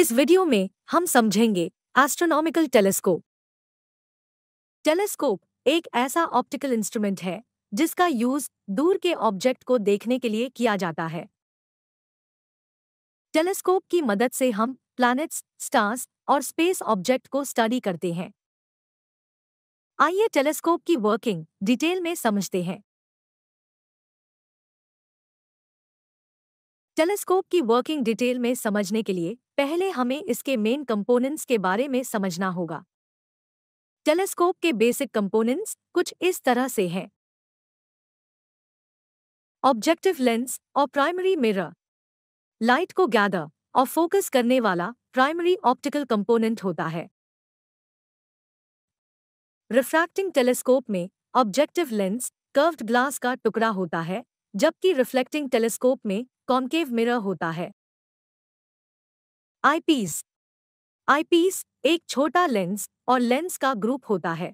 इस वीडियो में हम समझेंगे एस्ट्रोनॉमिकल टेलीस्कोप टेलीस्कोप एक ऐसा ऑप्टिकल इंस्ट्रूमेंट है जिसका यूज दूर के ऑब्जेक्ट को देखने के लिए किया जाता है टेलीस्कोप की मदद से हम प्लैनेट्स स्टार्स और स्पेस ऑब्जेक्ट को स्टडी करते हैं आइए टेलीस्कोप की वर्किंग डिटेल में समझते हैं टेलीस्कोप की वर्किंग डिटेल में समझने के लिए पहले हमें इसके मेन कंपोनेंट्स के बारे में समझना होगा टेलीस्कोप के बेसिक कंपोनेंट्स कुछ इस तरह से हैं ऑब्जेक्टिव लेंस और प्राइमरी मिरर लाइट को गैदर और फोकस करने वाला प्राइमरी ऑप्टिकल कंपोनेंट होता है रिफ्रैक्टिंग टेलीस्कोप में ऑब्जेक्टिव लेंस कर्व्ड ग्लास का टुकड़ा होता है जबकि रिफ्लेक्टिंग टेलीस्कोप में कॉन्केव मिरर होता है आईपीस आईपीस एक छोटा लेंस और लेंस का ग्रुप होता है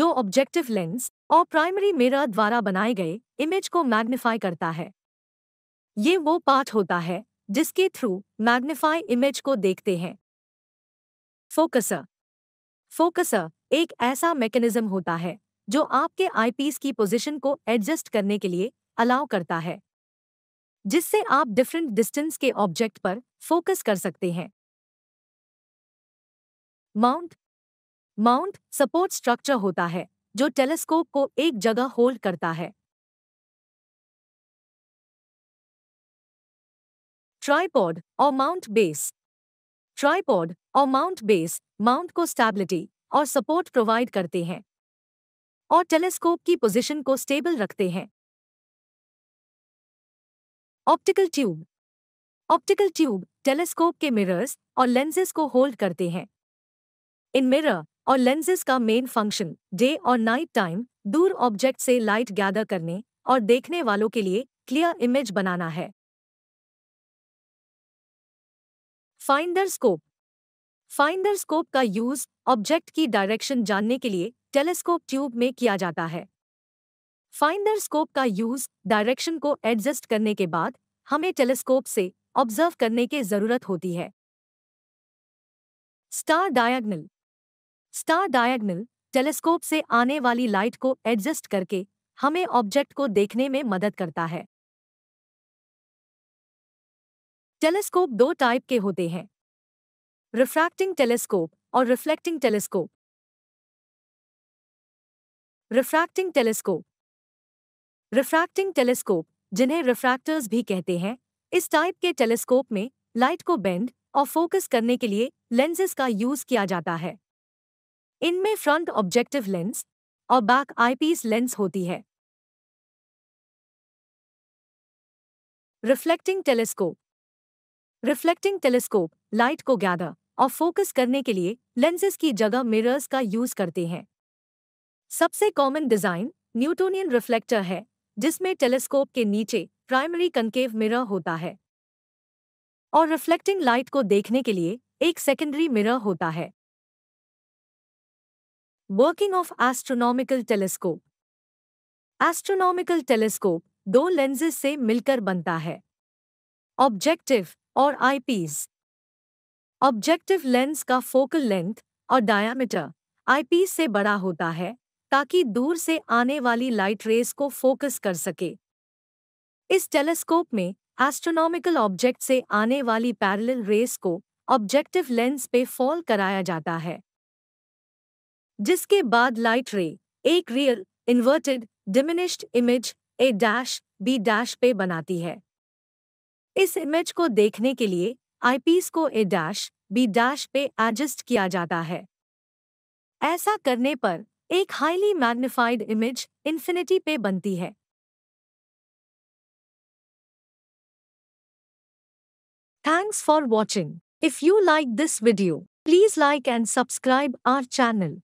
जो ऑब्जेक्टिव लेंस और प्राइमरी मिरर द्वारा बनाए गए इमेज को मैग्निफाई करता है ये वो पार्ट होता है जिसके थ्रू मैग्निफाई इमेज को देखते हैं फोकसर फोकसर एक ऐसा मैकेनिज्म होता है जो आपके आईपीस की पोजीशन को एडजस्ट करने के लिए अलाउ करता है जिससे आप डिफरेंट डिस्टेंस के ऑब्जेक्ट पर फोकस कर सकते हैं माउंट माउंट सपोर्ट स्ट्रक्चर होता है जो टेलीस्कोप को एक जगह होल्ड करता है ट्राईपॉड और माउंट बेस ट्राईपॉड और माउंट बेस माउंट को स्टेबिलिटी और सपोर्ट प्रोवाइड करते हैं और टेलीस्कोप की पोजीशन को स्टेबल रखते हैं optical tube optical tube telescope के मिरर्स और लेंसेज को होल्ड करते हैं इन मिरर और लेंसेज का मेन फंक्शन डे और नाइट टाइम दूर ऑब्जेक्ट से लाइट गैदर करने और देखने वालों के लिए क्लियर इमेज बनाना है फाइंडर स्कोप फाइंडर स्कोप का यूज ऑब्जेक्ट की डायरेक्शन जानने के लिए टेलीस्कोप ट्यूब में किया जाता है फाइंडर स्कोप का यूज डायरेक्शन को एडजस्ट करने के बाद हमें टेलीस्कोप से ऑब्जर्व करने की जरूरत होती है star diagonal star diagonal telescope से आने वाली लाइट को एडजस्ट करके हमें ऑब्जेक्ट को देखने में मदद करता है टेलीस्कोप दो टाइप के होते हैं रिफ्रैक्टिंग टेलीस्कोप और reflecting telescope refracting telescope refracting telescope जिन्हें रिफ्रैक्टर्स भी कहते हैं इस टाइप के टेलीस्कोप में लाइट को बेंड और फोकस करने के लिए लेंसेज का यूज किया जाता है इनमें फ्रंट ऑब्जेक्टिव लेंस और बैक आईपीस लेंस होती है reflecting telescope reflecting telescope light को गैदर और फोकस करने के लिए लेंसेज की जगह मिरर्स का यूज करते हैं सबसे कॉमन डिजाइन न्यूटोनियन रिफ्लेक्टर है जिसमें टेलीस्कोप के नीचे प्राइमरी कंकेव मिरर होता है और रिफ्लेक्टिंग लाइट को देखने के लिए एक सेकेंडरी मिरर होता है working of astronomical telescope astronomical telescope दो लेंसेज से मिलकर बनता है ऑब्जेक्टिव और आईपीस ऑब्जेक्टिव लेंस का फोकल लेंथ और डायामीटर आईपीस से बड़ा होता है ताकि दूर से आने वाली लाइट रेस को फोकस कर सके इस टेलीस्कोप में एस्ट्रोनॉमिकल ऑब्जेक्ट से आने वाली पैरेलल रेस को ऑब्जेक्टिव लेंस पे फॉल कराया जाता है जिसके बाद लाइट रे एक real inverted diminished image A dash B dash पे बनाती है इस इमेज को देखने के लिए आईपीस को ए डैश बी डैश पे एडजस्ट किया जाता है ऐसा करने पर एक हाईली मैग्निफाइड इमेज इन्फिनिटी पे बनती है thanks for watching if you like this video please like and subscribe our channel